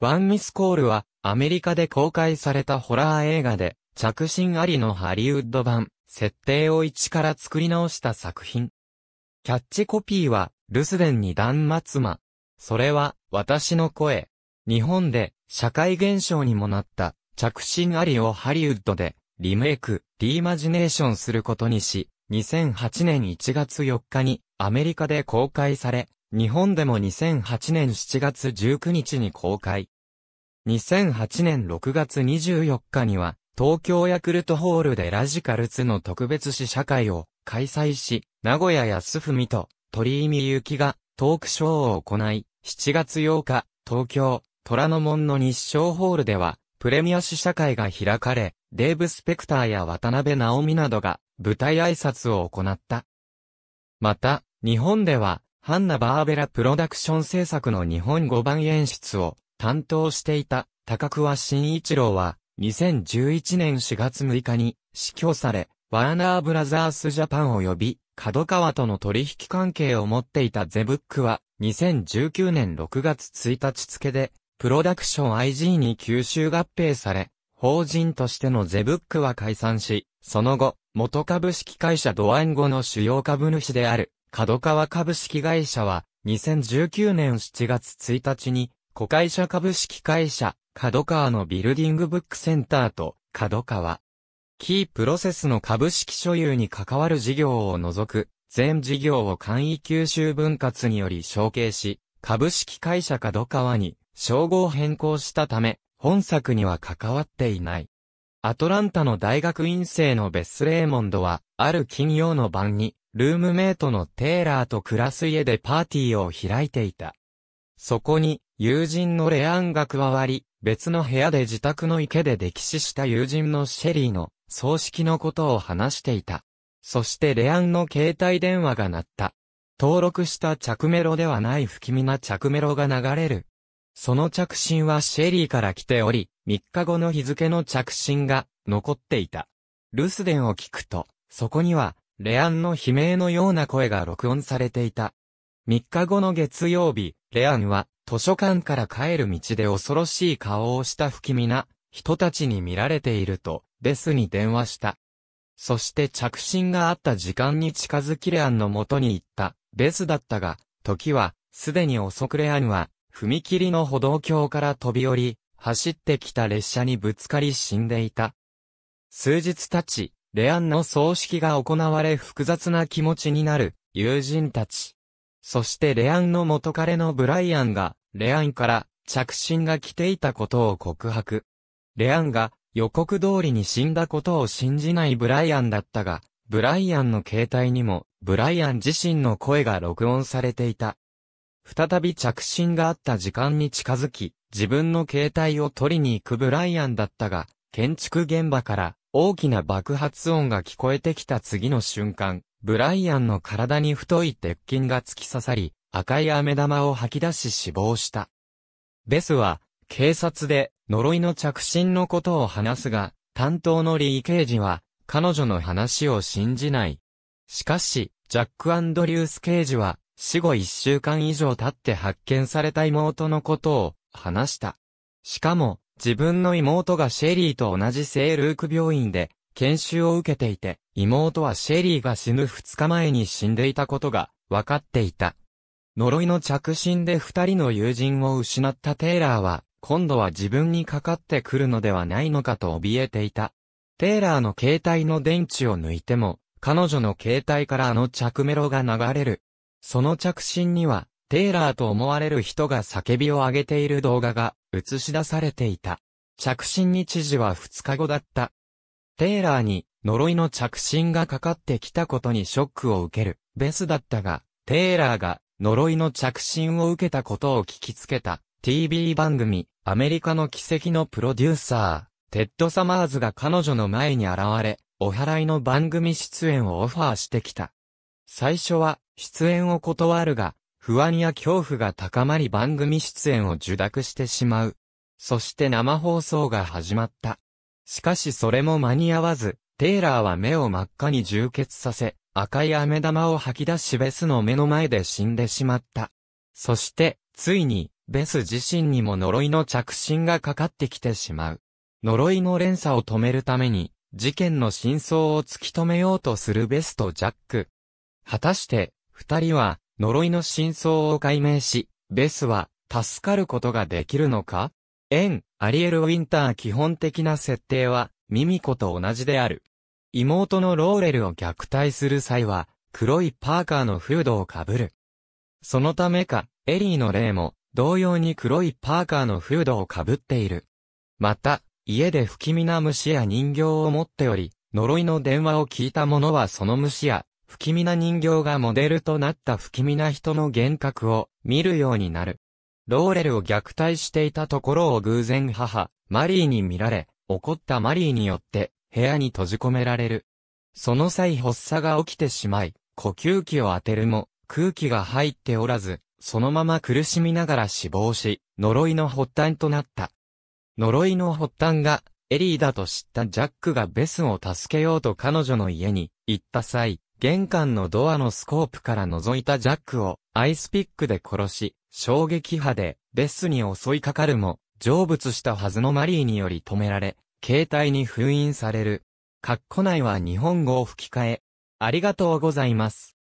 ワンミスコールは、アメリカで公開されたホラー映画で、着信ありのハリウッド版、設定を一から作り直した作品。キャッチコピーは、留守電に断末魔。それは、私の声。日本で、社会現象にもなった、着信ありをハリウッドで、リメイク、リイマジネーションすることにし、2008年1月4日に、アメリカで公開され、日本でも2008年7月19日に公開。2008年6月24日には、東京ヤクルトホールでラジカルツの特別試写会を開催し、名古屋安文と鳥居美幸がトークショーを行い、7月8日、東京、虎ノ門の日照ホールでは、プレミア試写会が開かれ、デーブ・スペクターや渡辺直美などが舞台挨拶を行った。また、日本では、ハンナ・バーベラプロダクション制作の日本語版演出を担当していた高桑慎一郎は2011年4月6日に死去され、ワーナーブラザースジャパン及び角川との取引関係を持っていたゼブックは2019年6月1日付でプロダクション IG に吸収合併され、法人としてのゼブックは解散し、その後、元株式会社ドワンゴの主要株主である角川株式会社は、2019年7月1日に、子会社株式会社、角川のビルディングブックセンターと、角川。キープロセスの株式所有に関わる事業を除く、全事業を簡易吸収分割により承継し、株式会社角川に、称号変更したため、本作には関わっていない。アトランタの大学院生のベス・レーモンドは、ある金曜の晩に、ルームメイトのテーラーと暮らす家でパーティーを開いていた。そこに、友人のレアンが加わり、別の部屋で自宅の池で溺死した友人のシェリーの葬式のことを話していた。そしてレアンの携帯電話が鳴った。登録した着メロではない不気味な着メロが流れる。その着信はシェリーから来ており、3日後の日付の着信が残っていた。留守電を聞くと、そこにはレアンの悲鳴のような声が録音されていた。3日後の月曜日、レアンは、図書館から帰る道で恐ろしい顔をした不気味な人たちに見られていると、デスに電話した。そして着信があった時間に近づきレアンの元に行った、デスだったが、時は、すでに遅くレアンは、踏切の歩道橋から飛び降り、走ってきた列車にぶつかり死んでいた。数日経ち、レアンの葬式が行われ複雑な気持ちになる友人たち。そしてレアンの元彼のブライアンが、レアンから着信が来ていたことを告白。レアンが予告通りに死んだことを信じないブライアンだったが、ブライアンの携帯にも、ブライアン自身の声が録音されていた。再び着信があった時間に近づき、自分の携帯を取りに行くブライアンだったが、建築現場から大きな爆発音が聞こえてきた次の瞬間、ブライアンの体に太い鉄筋が突き刺さり、赤い飴玉を吐き出し死亡した。ベスは、警察で呪いの着信のことを話すが、担当のリー刑事は、彼女の話を信じない。しかし、ジャック・アンドリュース刑事は、死後一週間以上経って発見された妹のことを話した。しかも、自分の妹がシェリーと同じ聖ルーク病院で研修を受けていて、妹はシェリーが死ぬ2日前に死んでいたことが分かっていた。呪いの着信で二人の友人を失ったテイラーは、今度は自分にかかってくるのではないのかと怯えていた。テイラーの携帯の電池を抜いても、彼女の携帯からあの着メロが流れる。その着信には、テイラーと思われる人が叫びを上げている動画が映し出されていた。着信日時は2日後だった。テイラーに呪いの着信がかかってきたことにショックを受けるベスだったが、テイラーが呪いの着信を受けたことを聞きつけた TV 番組アメリカの奇跡のプロデューサー、テッド・サマーズが彼女の前に現れ、お祓いの番組出演をオファーしてきた。最初は出演を断るが、不安や恐怖が高まり番組出演を受諾してしまう。そして生放送が始まった。しかしそれも間に合わず、テイラーは目を真っ赤に充血させ、赤い飴玉を吐き出しベスの目の前で死んでしまった。そして、ついに、ベス自身にも呪いの着信がかかってきてしまう。呪いの連鎖を止めるために、事件の真相を突き止めようとするベスとジャック。果たして、二人は、呪いの真相を解明し、ベスは助かることができるのかエン、アリエル・ウィンター基本的な設定は、ミミコと同じである。妹のローレルを虐待する際は、黒いパーカーのフードをかぶる。そのためか、エリーの霊も、同様に黒いパーカーのフードをかぶっている。また、家で不気味な虫や人形を持っており、呪いの電話を聞いた者はその虫や不気味な人形がモデルとなった不気味な人の幻覚を見るようになる。ローレルを虐待していたところを偶然母、マリーに見られ、怒ったマリーによって部屋に閉じ込められる。その際発作が起きてしまい、呼吸器を当てるも空気が入っておらず、そのまま苦しみながら死亡し、呪いの発端となった。呪いの発端が、エリーだと知ったジャックがベスを助けようと彼女の家に行った際、玄関のドアのスコープから覗いたジャックをアイスピックで殺し、衝撃波でベスに襲いかかるも、成仏したはずのマリーにより止められ、携帯に封印される。括弧内は日本語を吹き替え。ありがとうございます。